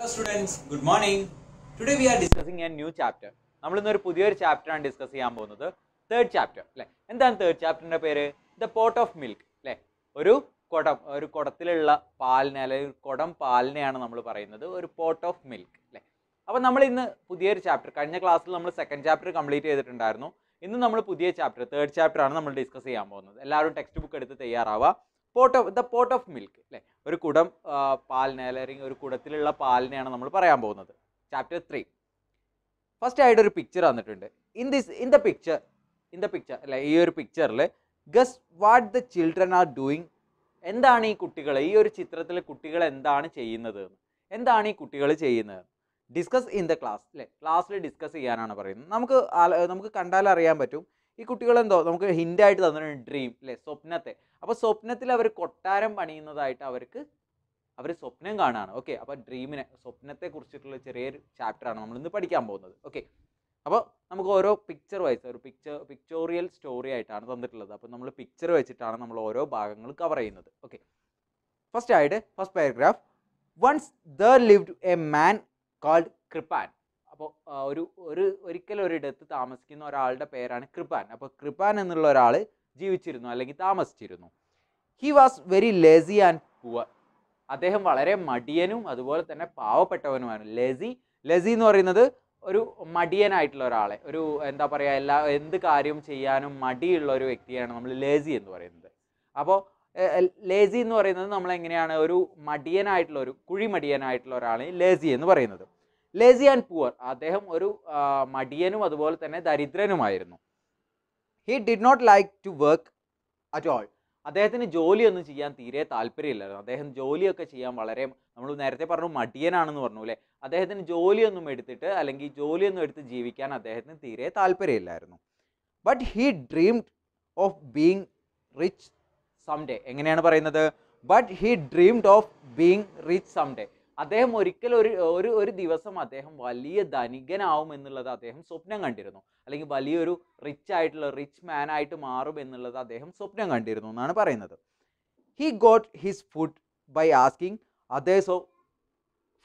Hello students, good morning. Today we are discussing a new chapter. നമ്മൾ ഇന്നൊരു പുതിയൊരു chapter ആണ് ഡിസ്കസ് ചെയ്യാൻ പോകുന്നത് തേർഡ് ചാപ്റ്റർ അല്ലേ എന്താണ് തേർഡ് ചാപ്റ്ററിൻ്റെ പേര് ദ പോട്ട് ഓഫ് മിൽക്ക് അല്ലേ ഒരു കുടം ഒരു കുടത്തിലുള്ള പാലിനെ അല്ലെങ്കിൽ കുടം പാലിനെയാണ് നമ്മൾ പറയുന്നത് ഒരു പോട്ട് ഓഫ് മിൽക്ക് അല്ലേ അപ്പോൾ നമ്മൾ ഇന്ന് പുതിയൊരു ചാപ്റ്റർ കഴിഞ്ഞ ക്ലാസ്സിൽ നമ്മൾ സെക്കൻഡ് ചാപ്റ്റർ കംപ്ലീറ്റ് ചെയ്തിട്ടുണ്ടായിരുന്നു ഇന്ന് നമ്മൾ പുതിയ ചാപ്റ്റർ തേർഡ് ചാപ്റ്റർ ആണ് നമ്മൾ ഡിസ്കസ് ചെയ്യാൻ പോകുന്നത് എല്ലാവരും ടെക്സ്റ്റ് ബുക്ക് എടുത്ത് തയ്യാറാവുക pot of the pot of milk അല്ലേ ഒരു കുടം പാലിനെ അല്ലെങ്കിൽ ഒരു കുടത്തിലുള്ള പാലിനെയാണ് നമ്മൾ പറയാൻ പോകുന്നത് ചാപ്റ്റർ ത്രീ ഫസ്റ്റ് ആയിട്ട് ഒരു പിക്ചർ വന്നിട്ടുണ്ട് in this in the picture in the picture അല്ലെ ഈ ഒരു പിക്ചറിൽ guess what the children are doing എന്താണ് ഈ കുട്ടികൾ ഈ ഒരു ചിത്രത്തിലെ കുട്ടികൾ എന്താണ് ചെയ്യുന്നത് എന്താണ് ഈ കുട്ടികൾ ചെയ്യുന്നത് ഡിസ്കസ് ഇൻ ദ ക്ലാസ് അല്ലേ ക്ലാസ്സിൽ ഡിസ്കസ് ചെയ്യാനാണ് പറയുന്നത് നമുക്ക് നമുക്ക് കണ്ടാൽ അറിയാൻ പറ്റും ഈ കുട്ടികളെന്തോ നമുക്ക് ഹിൻ്റായിട്ട് തന്നിട്ടുണ്ട് ഡ്രീം അല്ലെ സ്വപ്നത്തെ അപ്പോൾ സ്വപ്നത്തിൽ അവർ കൊട്ടാരം പണിയുന്നതായിട്ട് അവർക്ക് അവർ സ്വപ്നം കാണുകയാണ് ഓക്കെ അപ്പോൾ ഡ്രീമിനെ സ്വപ്നത്തെ കുറിച്ചിട്ടുള്ള ചെറിയൊരു ചാപ്റ്ററാണ് നമ്മൾ ഇന്ന് പഠിക്കാൻ പോകുന്നത് ഓക്കെ അപ്പോൾ നമുക്ക് ഓരോ പിക്ചർ വൈസ് ഒരു പിക്ചർ പിക്ചോറിയൽ സ്റ്റോറി ആയിട്ടാണ് തന്നിട്ടുള്ളത് അപ്പോൾ നമ്മൾ പിക്ചർ വെച്ചിട്ടാണ് നമ്മൾ ഓരോ ഭാഗങ്ങൾ കവർ ചെയ്യുന്നത് ഓക്കെ ഫസ്റ്റ് ആയിട്ട് first paragraph once there lived a man called Kripan അപ്പോൾ ഒരു ഒരു ഒരിക്കലും ഒരിടത്ത് താമസിക്കുന്ന ഒരാളുടെ പേരാണ് കൃപാൻ അപ്പോൾ കൃപാൻ എന്നുള്ള ഒരാൾ ജീവിച്ചിരുന്നു അല്ലെങ്കിൽ താമസിച്ചിരുന്നു he was very lazy and poor അദ്ദേഹം വളരെ മടിയനും അതുപോലെ തന്നെ പാവപ്പെട്ടവനുമാണ് ലേസി ലേസി എന്ന് പറയുന്നത് ഒരു മടിയനായിട്ടുള്ള ഒരാളെ ഒരു എന്താ പറയുക എല്ലാ എന്ത് കാര്യവും ചെയ്യാനും മടിയുള്ള ഒരു വ്യക്തിയാണ് നമ്മൾ ലേസി എന്ന് പറയുന്നത് അപ്പോൾ ലേസി എന്ന് പറയുന്നത് നമ്മൾ എങ്ങനെയാണ് ഒരു മടിയനായിട്ടുള്ള ഒരു കുഴിമടിയനായിട്ടുള്ള ഒരാളെ ലേസി എന്ന് പറയുന്നത് ലേസി ആൻഡ് പുവർ അദ്ദേഹം ഒരു മടിയനും അതുപോലെ തന്നെ ദരിദ്രനുമായിരുന്നു he did not like to work at all അദ്ദേഹത്തിന് ജോലിയൊന്നും ചെയ്യാൻ തീരെ താല്പര്യമില്ലായിരുന്നു അദ്ദേഹം ജോലിയൊക്കെ ചെയ്യാൻ വളരെ നമ്മൾ നേരത്തെ പറഞ്ഞു മടിയനാണെന്ന് പറഞ്ഞു അല്ലേ അദ്ദേഹത്തിന് ജോലിയൊന്നും എടുത്തിട്ട് അല്ലെങ്കിൽ ജോലിയൊന്നും എടുത്ത് ജീവിക്കാൻ അദ്ദേഹത്തിന് തീരെ താല്പര്യമില്ലായിരുന്നു but he dreamed of being rich someday എങ്ങനെയാണ് പറയുന്നത് but he dreamed of being rich someday അദ്ദേഹം ഒരിക്കൽ ഒരു ഒരു ഒരു ദിവസം അദ്ദേഹം വലിയ ധനികനാവും എന്നുള്ളത് അദ്ദേഹം സ്വപ്നം കണ്ടിരുന്നു അല്ലെങ്കിൽ വലിയൊരു റിച്ച് ആയിട്ടുള്ള റിച്ച് മാൻ ആയിട്ട് മാറും എന്നുള്ളത് അദ്ദേഹം സ്വപ്നം കണ്ടിരുന്നു എന്നാണ് പറയുന്നത് he got his food by asking അതേസോ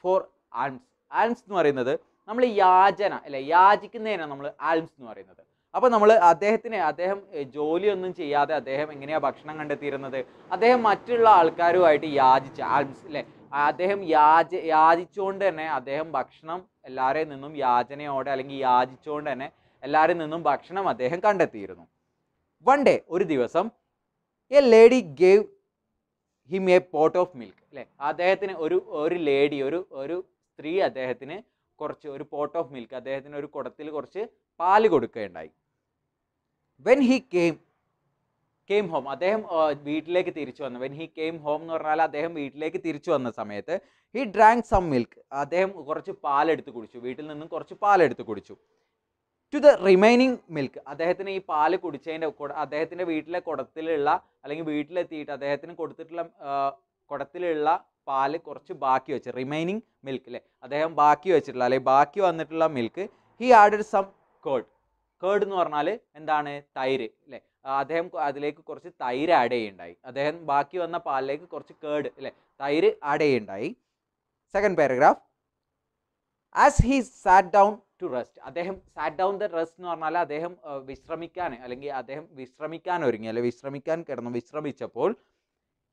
ഫോർ ആൽംസ് ആൽംസ് എന്ന് പറയുന്നത് നമ്മൾ യാചന അല്ലെ യാചിക്കുന്നതിനാണ് നമ്മൾ ആൽംസ് എന്ന് പറയുന്നത് അപ്പോൾ നമ്മൾ അദ്ദേഹത്തിന് അദ്ദേഹം ജോലിയൊന്നും ചെയ്യാതെ അദ്ദേഹം എങ്ങനെയാണ് ഭക്ഷണം കണ്ടെത്തിയിരുന്നത് അദ്ദേഹം മറ്റുള്ള ആൾക്കാരുമായിട്ട് യാചിച്ച് ആൽംസ് അല്ലേ അദ്ദേഹം യാച യാചിച്ചുകൊണ്ട് തന്നെ അദ്ദേഹം ഭക്ഷണം എല്ലാവരിൽ നിന്നും യാചനയോടെ അല്ലെങ്കിൽ യാചിച്ചുകൊണ്ട് തന്നെ എല്ലാവരിൽ നിന്നും ഭക്ഷണം അദ്ദേഹം കണ്ടെത്തിയിരുന്നു വൺ ഡേ ഒരു ദിവസം a lady gave him a pot of milk അല്ലേ അദ്ദേഹത്തിന് ഒരു ഒരു ലേഡി ഒരു ഒരു സ്ത്രീ അദ്ദേഹത്തിന് കുറച്ച് ഒരു പോട്ട് ഓഫ് മിൽക്ക് അദ്ദേഹത്തിന് ഒരു കുടത്തിൽ കുറച്ച് പാല് കൊടുക്കുകയുണ്ടായി when he came came home അദ്ദേഹം വീട്ടിലേക്ക് തിരിച്ചു വന്നു വെൻ ഹി കെയിം ഹോം എന്ന് പറഞ്ഞാൽ അദ്ദേഹം വീട്ടിലേക്ക് തിരിച്ചു വന്ന സമയത്ത് ഹി ഡ്രാങ്ക് സം മിൽക്ക് അദ്ദേഹം കുറച്ച് പാലെടുത്ത് കുടിച്ചു വീട്ടിൽ നിന്നും കുറച്ച് പാലെടുത്ത് കുടിച്ചു ടു ദ റിമൈനിങ് മിൽക്ക് അദ്ദേഹത്തിന് ഈ പാല് കുടിച്ചതിൻ്റെ അദ്ദേഹത്തിൻ്റെ വീട്ടിലെ കുടത്തിലുള്ള അല്ലെങ്കിൽ വീട്ടിലെത്തിയിട്ട് അദ്ദേഹത്തിന് കൊടുത്തിട്ടുള്ള കുടത്തിലുള്ള പാല് കുറച്ച് ബാക്കി വെച്ച് റിമൈനിങ് മിൽക്ക് അല്ലേ അദ്ദേഹം ബാക്കി വെച്ചിട്ടുള്ള അല്ലെങ്കിൽ ബാക്കി വന്നിട്ടുള്ള milk he added some curd curd എന്ന് പറഞ്ഞാൽ എന്താണ് തൈര് അല്ലേ അദ്ദേഹം അതിലേക്ക് കുറച്ച് തൈര് ആഡ് ചെയ്യുണ്ടായി അദ്ദേഹം ബാക്കി വന്ന പാലിലേക്ക് കുറച്ച് കേട് അല്ലേ തൈര് ആഡ് ചെയ്യുണ്ടായി second paragraph as he sat down to rest അദ്ദേഹം സാറ്റ് ഡൗൺ ദ റെസ്റ്റ് എന്ന് പറഞ്ഞാൽ അദ്ദേഹം വിശ്രമിക്കാൻ അല്ലെങ്കിൽ അദ്ദേഹം വിശ്രമിക്കാൻ ഒരുങ്ങി അല്ലെങ്കിൽ വിശ്രമിക്കാൻ കിടന്നു വിശ്രമിച്ചപ്പോൾ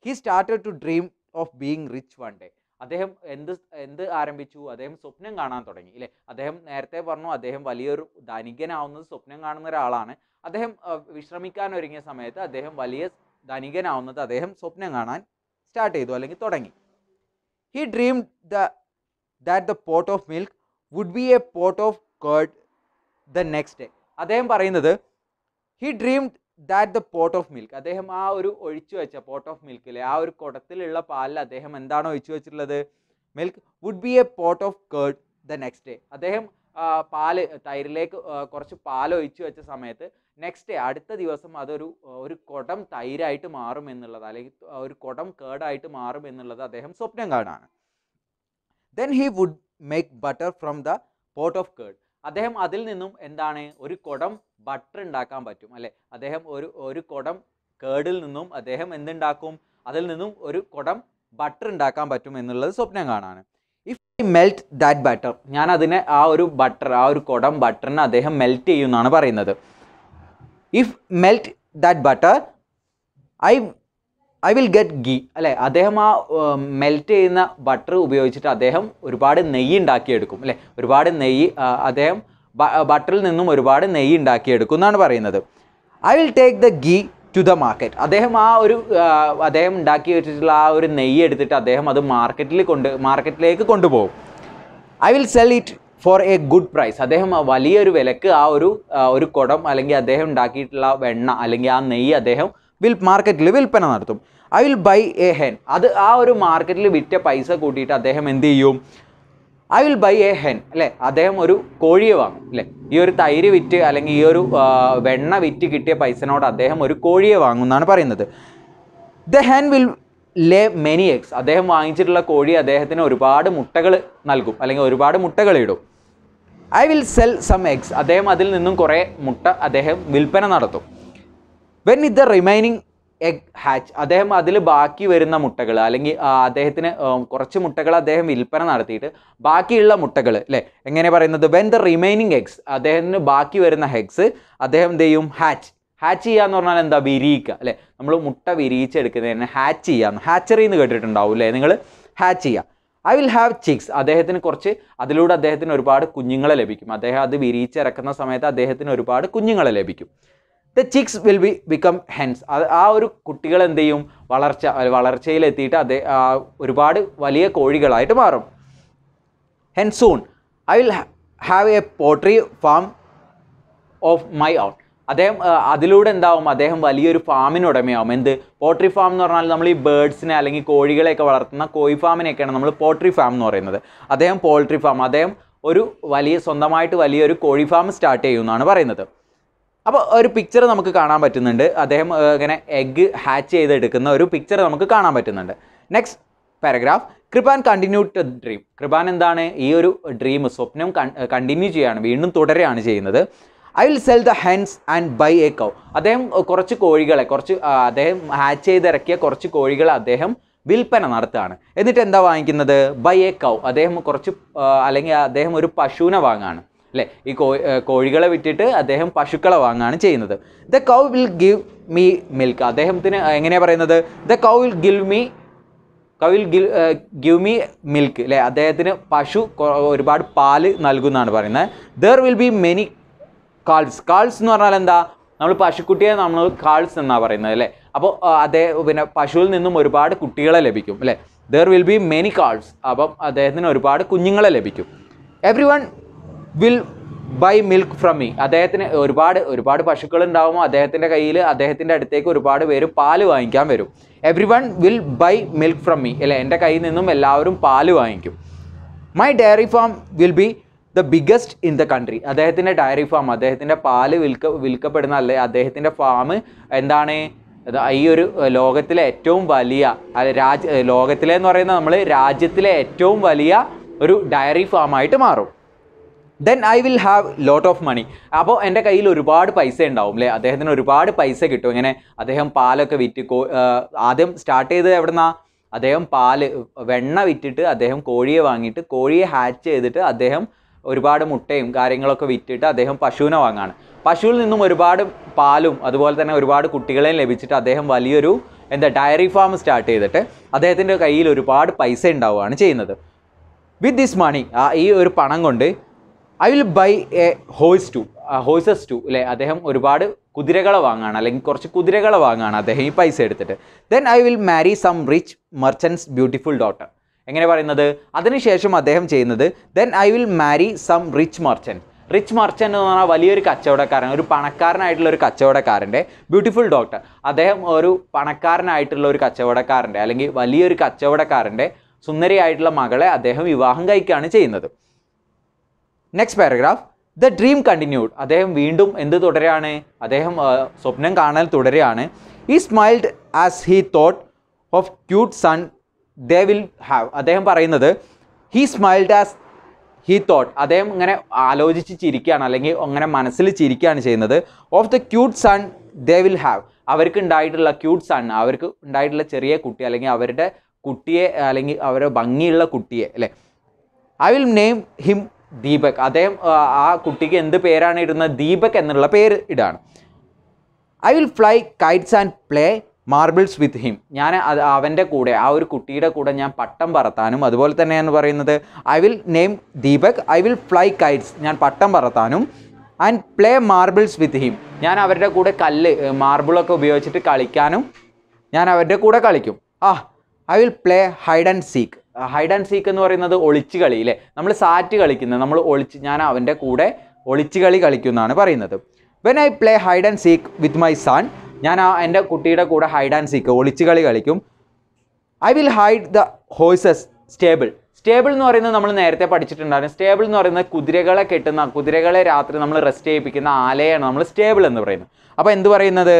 he started to dream of being rich one day അദ്ദേഹം എന്ത് എന്ത് ആരംഭിച്ചു അദ്ദേഹം സ്വപ്നം കാണാൻ തുടങ്ങി ഇല്ലേ അദ്ദേഹം നേരത്തെ പറഞ്ഞു അദ്ദേഹം വലിയൊരു ധനികനാവുന്നത് സ്വപ്നം കാണുന്ന ഒരാളാണ് അദ്ദേഹം വിശ്രമിക്കാൻ ഒരുങ്ങിയ സമയത്ത് അദ്ദേഹം വലിയ ധനികനാവുന്നത് അദ്ദേഹം സ്വപ്നം കാണാൻ സ്റ്റാർട്ട് ചെയ്തു അല്ലെങ്കിൽ തുടങ്ങി he dream that the pot of milk would be a pot of curd the next day അദ്ദേഹം പറയുന്നത് he dreamed that the pot of milk അദ്ദേഹം ആ ഒരു ഒഴിച്ചു വെച്ച പോട്ട് ഓഫ് മിൽക്കിൽ ആ ഒരു കുടത്തിലുള്ള പാലിൽ അദ്ദേഹം എന്താണ് ഒഴിച്ചു വെച്ചിട്ടുള്ളത് milk would be a pot of curd the next day അദ്ദേഹം പാല് തൈരിലേക്ക് കുറച്ച് പാൽ ഒഴിച്ചു വെച്ച സമയത്ത് നെക്സ്റ്റ് ഡേ അടുത്ത ദിവസം അതൊരു ഒരു കുടം തൈരായിട്ട് മാറും എന്നുള്ളത് അല്ലെങ്കിൽ ഒരു കുടം കേടായിട്ട് മാറും എന്നുള്ളത് അദ്ദേഹം സ്വപ്നം കാണാണ് then he would make butter from the pot of curd അദ്ദേഹം അതിൽ നിന്നും എന്താണ് ഒരു കുടം ബട്ടർ ഉണ്ടാക്കാൻ പറ്റും അല്ലേ അദ്ദേഹം ഒരു ഒരു കുടം കേടിൽ നിന്നും അദ്ദേഹം എന്തുണ്ടാക്കും അതിൽ നിന്നും ഒരു കുടം ബട്ടർ ഉണ്ടാക്കാൻ പറ്റും എന്നുള്ളത് സ്വപ്നം കാണാണ് if I melt that butter ഞാൻ അതിനെ ആ ഒരു ബട്ടർ ആ ഒരു കുടം ബട്ടറിനെ അദ്ദേഹം മെൽറ്റ് ചെയ്യുമെന്നാണ് എന്നാണ് പറയുന്നത് if melt that butter I I will get ghee അല്ലെ അദ്ദേഹം ആ മെൽറ്റ് ചെയ്യുന്ന ബട്ടർ ഉപയോഗിച്ചിട്ട് അദ്ദേഹം ഒരുപാട് നെയ്യ് ഉണ്ടാക്കിയെടുക്കും അല്ലെ ഒരുപാട് നെയ്യ് അദ്ദേഹം ബട്ടറിൽ നിന്നും ഒരുപാട് നെയ്യ് ഉണ്ടാക്കിയെടുക്കും എന്നാണ് പറയുന്നത് I will take the ghee to the market അദ്ദേഹം ആ ഒരു അദ്ദേഹം ഉണ്ടാക്കി വെച്ചിട്ടുള്ള ആ ഒരു നെയ്യ് എടുത്തിട്ട് അദ്ദേഹം അത് മാർക്കറ്റിൽ കൊണ്ട് മാർക്കറ്റിലേക്ക് കൊണ്ടുപോകും I will sell it for a good price അദ്ദേഹം വലിയൊരു വിലക്ക് ആ ഒരു ഒരു കുടം അല്ലെങ്കിൽ അദ്ദേഹം ഉണ്ടാക്കിയിട്ടുള്ള വെണ്ണ അല്ലെങ്കിൽ ആ നെയ്യ് അദ്ദേഹം വിൽ മാർക്കറ്റിൽ വിൽപ്പന നടത്തും I will buy a hen അത് ആ ഒരു മാർക്കറ്റിൽ വിറ്റ പൈസ കൂട്ടിയിട്ട് അദ്ദേഹം എന്ത് ചെയ്യും I will buy a hen അല്ലേ അദ്ദേഹം ഒരു കോഴിയെ വാങ്ങും അല്ലേ ഈ ഒരു തൈര് വിറ്റ് അല്ലെങ്കിൽ ഈ ഒരു വെണ്ണ വിറ്റ് കിട്ടിയ പൈസനോട് അദ്ദേഹം ഒരു കോഴിയെ വാങ്ങും എന്നാണ് പറയുന്നത് the hen will lay many eggs അദ്ദേഹം വാങ്ങിച്ചിട്ടുള്ള കോഴി അദ്ദേഹത്തിന് ഒരുപാട് മുട്ടകൾ നൽകും അല്ലെങ്കിൽ ഒരുപാട് മുട്ടകൾ ഇടും I will sell some eggs അദ്ദേഹം അതിൽ നിന്നും കുറേ മുട്ട അദ്ദേഹം വിൽപ്പന നടത്തും വെൻ ഇത് ദ റിമൈനിങ് എഗ് ഹാച്ച് അദ്ദേഹം അതിൽ ബാക്കി വരുന്ന മുട്ടകൾ അല്ലെങ്കിൽ അദ്ദേഹത്തിന് കുറച്ച് മുട്ടകൾ അദ്ദേഹം വിൽപ്പന നടത്തിയിട്ട് ബാക്കിയുള്ള മുട്ടകൾ അല്ലേ എങ്ങനെ പറയുന്നത് വെൻ ദ റിമൈനിങ് എഗ്സ് അദ്ദേഹത്തിന് ബാക്കി വരുന്ന ഹെഗ്സ് അദ്ദേഹം ചെയ്യും ഹാച്ച് ഹാച്ച് ചെയ്യുക എന്ന് പറഞ്ഞാൽ എന്താ വിരിയിക്കുക അല്ലേ നമ്മൾ മുട്ട വിരിയിച്ചെടുക്കുന്നതിന് ഹാച്ച് ചെയ്യാന്ന് ഹാച്ചറി എന്ന് കേട്ടിട്ടുണ്ടാവും അല്ലേ നിങ്ങൾ ഹാച്ച് ചെയ്യുക ഐ വിൽ ഹാവ് ചിക്സ് അദ്ദേഹത്തിന് കുറച്ച് അതിലൂടെ അദ്ദേഹത്തിന് ഒരുപാട് കുഞ്ഞുങ്ങളെ ലഭിക്കും അദ്ദേഹം അത് വിരിയിച്ചിറക്കുന്ന സമയത്ത് അദ്ദേഹത്തിന് ഒരുപാട് കുഞ്ഞുങ്ങളെ ലഭിക്കും the chicks will be become hens അത് ആ ഒരു കുട്ടികൾ എന്ത് ചെയ്യും വളർച്ച വളർച്ചയിലെത്തിയിട്ട് അത് ഒരുപാട് വലിയ കോഴികളായിട്ട് മാറും hens soon I will have a poultry farm of my own അദ്ദേഹം അതിലൂടെ എന്താവും അദ്ദേഹം വലിയൊരു ഫാമിന് ഉടമയാവും എന്ത് പോട്രി ഫാം എന്ന് പറഞ്ഞാൽ നമ്മൾ ഈ ബേഡ്സിനെ അല്ലെങ്കിൽ കോഴികളെയൊക്കെ വളർത്തുന്ന കോഴി ഫാമിനെയൊക്കെയാണ് നമ്മൾ പോട്രി ഫാം എന്ന് പറയുന്നത് അദ്ദേഹം പോൾട്രി ഫാം അദ്ദേഹം ഒരു വലിയ സ്വന്തമായിട്ട് വലിയൊരു കോഴി ഫാം സ്റ്റാർട്ട് ചെയ്യുമെന്നാണ് പറയുന്നത് അപ്പോൾ ഒരു പിക്ചർ നമുക്ക് കാണാൻ പറ്റുന്നുണ്ട് അദ്ദേഹം ഇങ്ങനെ എഗ്ഗ് ഹാച്ച് ചെയ്തെടുക്കുന്ന ഒരു പിക്ചർ നമുക്ക് കാണാൻ പറ്റുന്നുണ്ട് next paragraph Kripan continue to dream Kripan എന്താണ് ഈ ഒരു ഡ്രീം സ്വപ്നം കണ്ടിന്യൂ ചെയ്യുകയാണ് വീണ്ടും തുടരുകയാണ് ചെയ്യുന്നത് I will sell the hens and buy a cow അദ്ദേഹം കുറച്ച് കോഴികളെ കുറച്ച് അദ്ദേഹം ഹാച്ച് ചെയ്തിറക്കിയ കുറച്ച് കോഴികളെ അദ്ദേഹം വിൽപ്പന നടത്തുകയാണ് എന്നിട്ട് എന്താ വാങ്ങിക്കുന്നത് ബൈ എ കൗ അദ്ദേഹം കുറച്ച് അല്ലെങ്കിൽ അദ്ദേഹം ഒരു പശുവിനെ വാങ്ങുകയാണ് അല്ലേ ഈ കോഴികളെ വിറ്റിട്ട് അദ്ദേഹം പശുക്കളെ വാങ്ങുകയാണ് ചെയ്യുന്നത് the cow will give me milk അദ്ദേഹത്തിന് എങ്ങനെയാണ് പറയുന്നത് the cow will give me cow will give give me milk അല്ലേ അദ്ദേഹത്തിന് പശു ഒരുപാട് പാല് നൽകുന്നതാണ് പറയുന്നത് there will be many calves calves എന്ന് പറഞ്ഞാൽ എന്താ നമ്മൾ പശുക്കുട്ടിയെ നമ്മൾ കാൾസ് എന്നാണ് പറയുന്നത് അല്ലേ അപ്പോൾ അതേ പിന്നെ പശുവിൽ നിന്നും ഒരുപാട് കുട്ടികളെ ലഭിക്കും അല്ലേ there will be many calves അപ്പം അദ്ദേഹത്തിന് ഒരുപാട് കുഞ്ഞുങ്ങളെ ലഭിക്കും everyone will buy milk from me അദ്ദേഹത്തിന് ഒരുപാട് ഒരുപാട് പശുക്കൾ ഉണ്ടാകുമ്പോൾ അദ്ദേഹത്തിൻ്റെ കയ്യിൽ അദ്ദേഹത്തിൻ്റെ അടുത്തേക്ക് ഒരുപാട് പേര് പാല് വാങ്ങിക്കാൻ വരും everyone will buy milk from me അല്ലേ എൻ്റെ കയ്യിൽ നിന്നും എല്ലാവരും പാല് വാങ്ങിക്കും my dairy farm will be the biggest in the country അദ്ദേഹത്തിൻ്റെ ഡയറി ഫാം അദ്ദേഹത്തിൻ്റെ പാല് വിൽക്ക വിൽക്കപ്പെടുന്ന അല്ലെ അദ്ദേഹത്തിൻ്റെ ഫാം എന്താണ് ഈ ഒരു ലോകത്തിലെ ഏറ്റവും വലിയ രാജ്യ ലോകത്തിലെ എന്ന് പറയുന്നത് നമ്മൾ രാജ്യത്തിലെ ഏറ്റവും വലിയ ഒരു ഡയറി ഫാമായിട്ട് മാറും then I will have lot of money അപ്പോൾ എൻ്റെ കയ്യിൽ ഒരുപാട് പൈസ ഉണ്ടാവും അല്ലേ അദ്ദേഹത്തിന് ഒരുപാട് പൈസ കിട്ടും ഇങ്ങനെ അദ്ദേഹം പാലൊക്കെ വിറ്റ് കോ ആദ്യം സ്റ്റാർട്ട് ചെയ്തത് എവിടെന്നാ അദ്ദേഹം പാല് വെണ്ണ വിറ്റിട്ട് അദ്ദേഹം കോഴിയെ വാങ്ങിയിട്ട് കോഴിയെ ഹാച്ച് ചെയ്തിട്ട് അദ്ദേഹം ഒരുപാട് മുട്ടയും കാര്യങ്ങളൊക്കെ വിറ്റിട്ട് അദ്ദേഹം പശുവിനെ വാങ്ങാണ് പശുവിൽ നിന്നും ഒരുപാട് പാലും അതുപോലെ തന്നെ ഒരുപാട് കുട്ടികളെയും ലഭിച്ചിട്ട് അദ്ദേഹം വലിയൊരു എന്താ ഡയറി ഫാം സ്റ്റാർട്ട് ചെയ്തിട്ട് അദ്ദേഹത്തിൻ്റെ കയ്യിൽ ഒരുപാട് പൈസ ഉണ്ടാവുകയാണ് ചെയ്യുന്നത് വിത്ത് ദിസ് മണി ഈ ഒരു പണം കൊണ്ട് I will buy a horse two horses two അല്ലേ അദ്ദേഹം ഒരുപാട് കുതിരകളെ വാങ്ങാണ് അല്ലെങ്കിൽ കുറച്ച് കുതിരകളെ വാങ്ങാണ് അദ്ദേഹം ഈ പൈസ എടുത്തിട്ട് then I will marry some rich merchant's beautiful daughter എങ്ങനെ പറയുന്നത് അതിനുശേഷം അദ്ദേഹം ചെയ്യുന്നത് then I will marry some rich merchant rich merchant എന്ന് പറഞ്ഞാൽ വലിയൊരു കച്ചവടക്കാരൻ ഒരു പണക്കാരനായിട്ടുള്ള ഒരു കച്ചവടക്കാരൻ്റെ ബ്യൂട്ടിഫുൾ ഡോക്ടർ അദ്ദേഹം ഒരു പണക്കാരനായിട്ടുള്ള ഒരു കച്ചവടക്കാരൻ്റെ അല്ലെങ്കിൽ വലിയൊരു കച്ചവടക്കാരൻ്റെ സുന്ദരിയായിട്ടുള്ള മകളെ അദ്ദേഹം വിവാഹം കഴിക്കുകയാണ് ചെയ്യുന്നത് next paragraph the dream continued അദ്ദേഹം വീണ്ടും എന്ത് തുടരുകയാണ് അദ്ദേഹം സ്വപ്നം കാണൽ തുടരുകയാണ് ഈ smiled as he thought of cute son they will have അദ്ദേഹം പറയുന്നത് he smiled as he thought അദ്ദേഹം ഇങ്ങനെ ആലോചിച്ച് ചിരിക്കുകയാണ് അല്ലെങ്കിൽ അങ്ങനെ മനസ്സിൽ ചിരിക്കുകയാണ് ചെയ്യുന്നത് of the cute son they will have അവർക്ക് ഉണ്ടായിട്ടുള്ള ക്യൂട്ട് സൺ അവർക്ക് ഉണ്ടായിട്ടുള്ള ചെറിയ കുട്ടി അല്ലെങ്കിൽ അവരുടെ കുട്ടിയെ അല്ലെങ്കിൽ അവരുടെ ഭംഗിയുള്ള കുട്ടിയെ അല്ലേ I will name him Deepak അദ്ദേഹം ആ കുട്ടിക്ക് എന്ത് പേരാണ് ഇടുന്നത് ദീപക് എന്നുള്ള പേര് ഇടാണ് I will fly kites and play marbles with him ഞാൻ അവൻ്റെ കൂടെ ആ ഒരു കുട്ടിയുടെ കൂടെ ഞാൻ പട്ടം പറത്താനും അതുപോലെ എന്ന് പറയുന്നത് I will name Deepak I will fly kites ഞാൻ പട്ടം പറത്താനും and play marbles with him ഞാൻ അവരുടെ കൂടെ കല്ല് മാർബിളൊക്കെ ഉപയോഗിച്ചിട്ട് കളിക്കാനും ഞാൻ അവരുടെ കൂടെ കളിക്കും ആ I will play hide and seek hide and seek എന്ന് പറയുന്നത് ഒളിച്ച് കളി അല്ലേ നമ്മൾ സാറ്റ് കളിക്കുന്നത് നമ്മൾ ഒളിച്ച് ഞാൻ അവൻ്റെ കൂടെ ഒളിച്ച് കളി കളിക്കുന്നതാണ് പറയുന്നത് when I play hide and seek with my son ഞാൻ ആ എൻ്റെ കുട്ടിയുടെ കൂടെ ഹൈഡ് ആൻഡ് സീക്ക് ഒളിച്ച് കളി കളിക്കും I will hide the horses stable stable എന്ന് പറയുന്നത് നമ്മൾ നേരത്തെ പഠിച്ചിട്ടുണ്ടായിരുന്നു സ്റ്റേബിൾ എന്ന് പറയുന്നത് കുതിരകളെ കെട്ടുന്ന കുതിരകളെ രാത്രി നമ്മൾ റെസ്റ്റ് ചെയ്യിപ്പിക്കുന്ന ആലയാണ് നമ്മൾ സ്റ്റേബിൾ എന്ന് പറയുന്നത് അപ്പോൾ എന്ത് പറയുന്നത്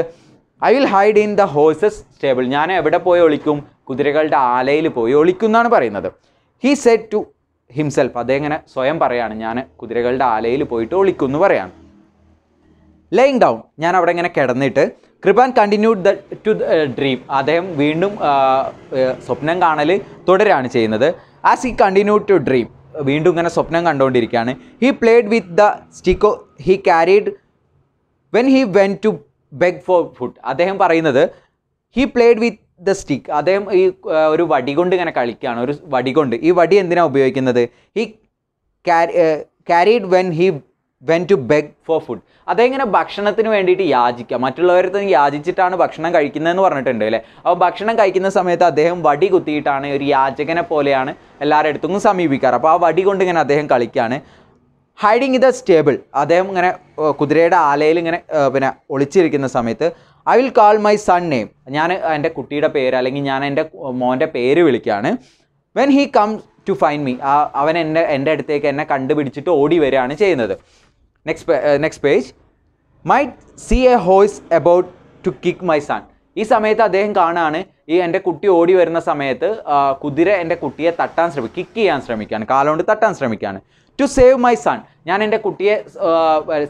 I will hide in the horses stable ഞാൻ എവിടെ പോയി ഒളിക്കും കുതിരകളുടെ ആലയിൽ പോയി ഒളിക്കുന്നാണ് പറയുന്നത് ഹി സെറ്റ് ടു ഹിംസെൽഫ് അതെങ്ങനെ സ്വയം പറയാണ് ഞാൻ കുതിരകളുടെ ആലയിൽ പോയിട്ട് ഒളിക്കുന്നു പറയാണ് ലൈങ് ഡൗൺ ഞാൻ അവിടെ ഇങ്ങനെ കിടന്നിട്ട് Kripan continued the to dream അദ്ദേഹം വീണ്ടും സ്വപ്നം കാണൽ തുടരാണ് ചെയ്യുന്നത് as he continue to dream വീണ്ടും ഇങ്ങനെ സ്വപ്നം കണ്ടുകൊണ്ടിരിക്കുകയാണ് he played with the stick he carried when he went to beg for food അദ്ദേഹം പറയുന്നത് he played with the stick അദ്ദേഹം ഈ ഒരു വടി കൊണ്ട് ഇങ്ങനെ കളിക്കുകയാണ് ഒരു വടി കൊണ്ട് ഈ വടി എന്തിനാണ് ഉപയോഗിക്കുന്നത് ഈ carried when he went to beg for food അദ്ദേഹം ഇങ്ങനെ ഭക്ഷണത്തിന് വേണ്ടിയിട്ട് യാചിക്കുക മറ്റുള്ളവരടുത്ത് യാചിച്ചിട്ടാണ് ഭക്ഷണം കഴിക്കുന്നതെന്ന് പറഞ്ഞിട്ടുണ്ട് അല്ലേ അപ്പോൾ ഭക്ഷണം കഴിക്കുന്ന സമയത്ത് അദ്ദേഹം വടി കുത്തിയിട്ടാണ് ഒരു യാചകനെ പോലെയാണ് എല്ലാവരുടെ അടുത്തും സമീപിക്കാറ് അപ്പോൾ ആ വടി കൊണ്ട് ഇങ്ങനെ അദ്ദേഹം കളിക്കുകയാണ് ഹൈഡിങ് ഇൻ ദ സ്റ്റേബിൾ അദ്ദേഹം ഇങ്ങനെ കുതിരയുടെ ആലയിൽ ഇങ്ങനെ പിന്നെ ഒളിച്ചിരിക്കുന്ന സമയത്ത് I will call my son name ഞാൻ എൻ്റെ കുട്ടിയുടെ പേര് അല്ലെങ്കിൽ ഞാൻ എൻ്റെ മോൻ്റെ പേര് വിളിക്കുകയാണ് when he come to find me അവൻ എൻ്റെ എൻ്റെ അടുത്തേക്ക് എന്നെ കണ്ടുപിടിച്ചിട്ട് ഓടി വരികയാണ് ചെയ്യുന്നത് next next page my see a horse about to kick my son ഈ സമയത്ത് അദ്ദേഹം കാണാണ് ഈ എൻ്റെ കുട്ടി ഓടി വരുന്ന സമയത്ത് കുതിര എൻ്റെ കുട്ടിയെ തട്ടാൻ ശ്രമിക്കും കിക്ക് ചെയ്യാൻ ശ്രമിക്കുകയാണ് കാലുകൊണ്ട് തട്ടാൻ ശ്രമിക്കുകയാണ് ടു സേവ് മൈ സൺ ഞാൻ എൻ്റെ കുട്ടിയെ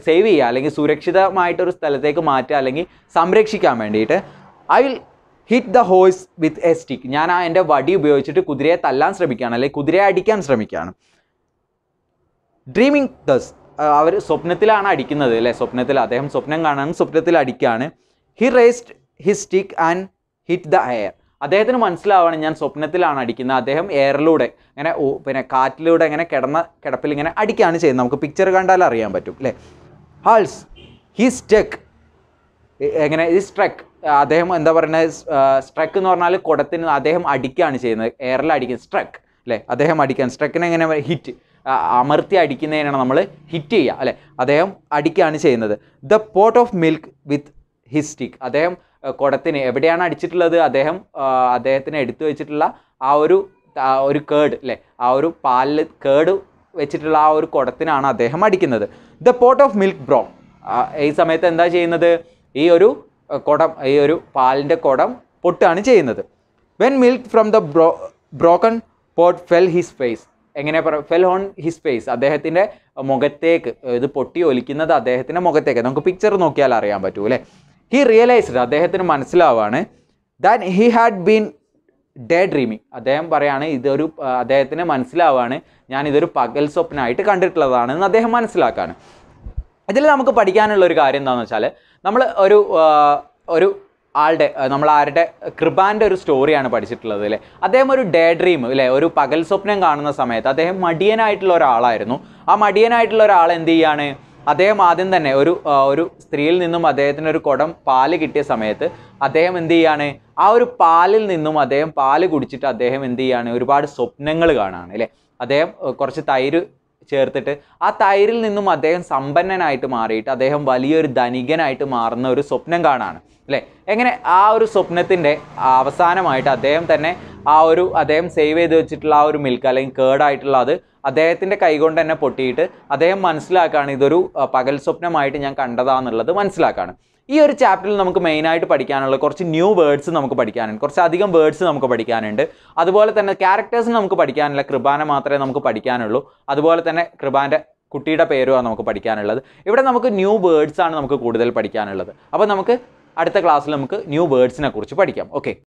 സേവ് ചെയ്യുക അല്ലെങ്കിൽ സുരക്ഷിതമായിട്ടൊരു സ്ഥലത്തേക്ക് മാറ്റുക അല്ലെങ്കിൽ സംരക്ഷിക്കാൻ വേണ്ടിയിട്ട് I will hit the horse with a stick ഞാൻ ആ എൻ്റെ വടി ഉപയോഗിച്ചിട്ട് കുതിരയെ തല്ലാൻ ശ്രമിക്കുകയാണ് അല്ലെങ്കിൽ കുതിരയെ അടിക്കാൻ ശ്രമിക്കുകയാണ് ഡ്രീമിങ് ദസ് അവർ സ്വപ്നത്തിലാണ് അടിക്കുന്നത് അല്ലേ സ്വപ്നത്തിൽ അദ്ദേഹം സ്വപ്നം കാണാൻ സ്വപ്നത്തിൽ അടിക്കുകയാണ് he raised he stick and hit the air അദ്ദേഹത്തിന് മനസ്സിലാവണം ഞാൻ സ്വപ്നത്തിലാണ് അടിക്കുന്നത് അദ്ദേഹം എയറിലൂടെ ഇങ്ങനെ പിന്നെ കാറ്റിലൂടെ ഇങ്ങനെ കിടന്ന കിടപ്പിൽ ഇങ്ങനെ അടിക്കുകയാണ് ചെയ്യുന്നത് നമുക്ക് പിക്ചർ കണ്ടാൽ അറിയാൻ പറ്റും അല്ലേ ഹാൾസ് ഹി സ്റ്റെക്ക് എങ്ങനെ ഈ സ്ട്രക്ക് അദ്ദേഹം എന്താ പറയുന്നത് സ്ട്രക്ക് എന്ന് പറഞ്ഞാൽ കുടത്തിന് അദ്ദേഹം അടിക്കുകയാണ് ചെയ്യുന്നത് എയറിൽ അടിക്കുന്നത് സ്ട്രക്ക് അല്ലേ അദ്ദേഹം അടിക്കാൻ സ്ട്രക്കിനെ എങ്ങനെ ഹിറ്റ് അമർത്തി അടിക്കുന്നതിനാണ് നമ്മൾ ഹിറ്റ് ചെയ്യുക അല്ലേ അദ്ദേഹം അടിക്കുകയാണ് ചെയ്യുന്നത് the pot of milk with his stick അദ്ദേഹം കുടത്തിന് എവിടെയാണ് അടിച്ചിട്ടുള്ളത് അദ്ദേഹം അദ്ദേഹത്തിന് എടുത്തു വെച്ചിട്ടുള്ള ആ ഒരു ഒരു കേട് അല്ലേ ആ ഒരു പാലിൽ കേട് വെച്ചിട്ടുള്ള ആ ഒരു കുടത്തിനാണ് അദ്ദേഹം അടിക്കുന്നത് the pot of milk broke ഈ സമയത്ത് എന്താ ചെയ്യുന്നത് ഈ ഒരു കുടം ഈ ഒരു പാലിൻ്റെ കുടം പൊട്ടാണ് ചെയ്യുന്നത് when milk from the bro broken pot fell his face എങ്ങനെ പറ ഫെൽ ഓൺ ഹിസ് ഫേസ് അദ്ദേഹത്തിൻ്റെ മുഖത്തേക്ക് ഇത് പൊട്ടി ഒലിക്കുന്നത് അദ്ദേഹത്തിൻ്റെ മുഖത്തേക്ക് നമുക്ക് പിക്ചർ നോക്കിയാൽ അറിയാൻ പറ്റൂ അല്ലേ ഹി റിയലൈസ്ഡ് അദ്ദേഹത്തിന് മനസ്സിലാവാണ് that he had been day dreaming അദ്ദേഹം പറയുകയാണ് ഇതൊരു അദ്ദേഹത്തിന് മനസ്സിലാവാണ് ഞാൻ ഇതൊരു പകൽ സ്വപ്നമായിട്ട് കണ്ടിട്ടുള്ളതാണെന്ന് അദ്ദേഹം മനസ്സിലാക്കാണ് ഇതിൽ നമുക്ക് പഠിക്കാനുള്ള ഒരു കാര്യം എന്താണെന്ന് വെച്ചാൽ നമ്മൾ ഒരു ഒരു ആളുടെ നമ്മൾ ആരുടെ കൃപാൻ്റെ ഒരു സ്റ്റോറിയാണ് പഠിച്ചിട്ടുള്ളത് അല്ലേ അദ്ദേഹം ഒരു ഡേ ഡ്രീം അല്ലേ ഒരു പകൽ സ്വപ്നം കാണുന്ന സമയത്ത് അദ്ദേഹം മടിയനായിട്ടുള്ള ഒരാളായിരുന്നു ആ മടിയനായിട്ടുള്ള ഒരാൾ എന്ത് ചെയ്യാണ് അദ്ദേഹം ആദ്യം തന്നെ ഒരു ഒരു സ്ത്രീയിൽ നിന്നും അദ്ദേഹത്തിന് ഒരു കുടം പാല് കിട്ടിയ സമയത്ത് അദ്ദേഹം എന്ത് ചെയ്യാണ് ആ ഒരു പാലിൽ നിന്നും അദ്ദേഹം പാല് കുടിച്ചിട്ട് അദ്ദേഹം എന്ത് ചെയ്യാണ് ഒരുപാട് സ്വപ്നങ്ങൾ കാണുകയാണ് അല്ലേ അദ്ദേഹം കുറച്ച് തൈര് ചേർത്തിട്ട് ആ തൈരിൽ നിന്നും അദ്ദേഹം സമ്പന്നനായിട്ട് മാറിയിട്ട് അദ്ദേഹം വലിയൊരു ധനികനായിട്ട് മാറുന്ന ഒരു സ്വപ്നം കാണാണ് അല്ലേ എങ്ങനെ ആ ഒരു സ്വപ്നത്തിൻ്റെ അവസാനമായിട്ട് അദ്ദേഹം തന്നെ ആ ഒരു അദ്ദേഹം സേവ് ചെയ്ത് വെച്ചിട്ടുള്ള ആ ഒരു മിൽക്ക് അല്ലെങ്കിൽ കേടായിട്ടുള്ള അത് അദ്ദേഹത്തിൻ്റെ കൈകൊണ്ട് തന്നെ പൊട്ടിയിട്ട് അദ്ദേഹം മനസ്സിലാക്കുകയാണ് ഇതൊരു പകൽ സ്വപ്നമായിട്ട് ഞാൻ കണ്ടതാണെന്നുള്ളത് മനസ്സിലാക്കുകയാണ് ഈ ഒരു ചാപ്റ്ററിൽ നമുക്ക് മെയിനായിട്ട് പഠിക്കാനുള്ള കുറച്ച് ന്യൂ വേർഡ്സ് നമുക്ക് പഠിക്കാനുണ്ട് കുറച്ച് അധികം വേർഡ്സ് നമുക്ക് പഠിക്കാനുണ്ട് അതുപോലെ തന്നെ ക്യാരക്ടേഴ്സ് നമുക്ക് പഠിക്കാനുള്ള കൃപാന മാത്രമേ നമുക്ക് പഠിക്കാനുള്ളൂ അതുപോലെ തന്നെ കൃപാൻ്റെ കുട്ടിയുടെ പേരുമാണ് നമുക്ക് പഠിക്കാനുള്ളത് ഇവിടെ നമുക്ക് ന്യൂ വേർഡ്സ് ആണ് നമുക്ക് കൂടുതൽ പഠിക്കാനുള്ളത് അപ്പോൾ നമുക്ക് അടുത്ത ക്ലാസ്സിൽ നമുക്ക് ന്യൂ വേർഡ്സിനെ കുറിച്ച് പഠിക്കാം ഓക്കെ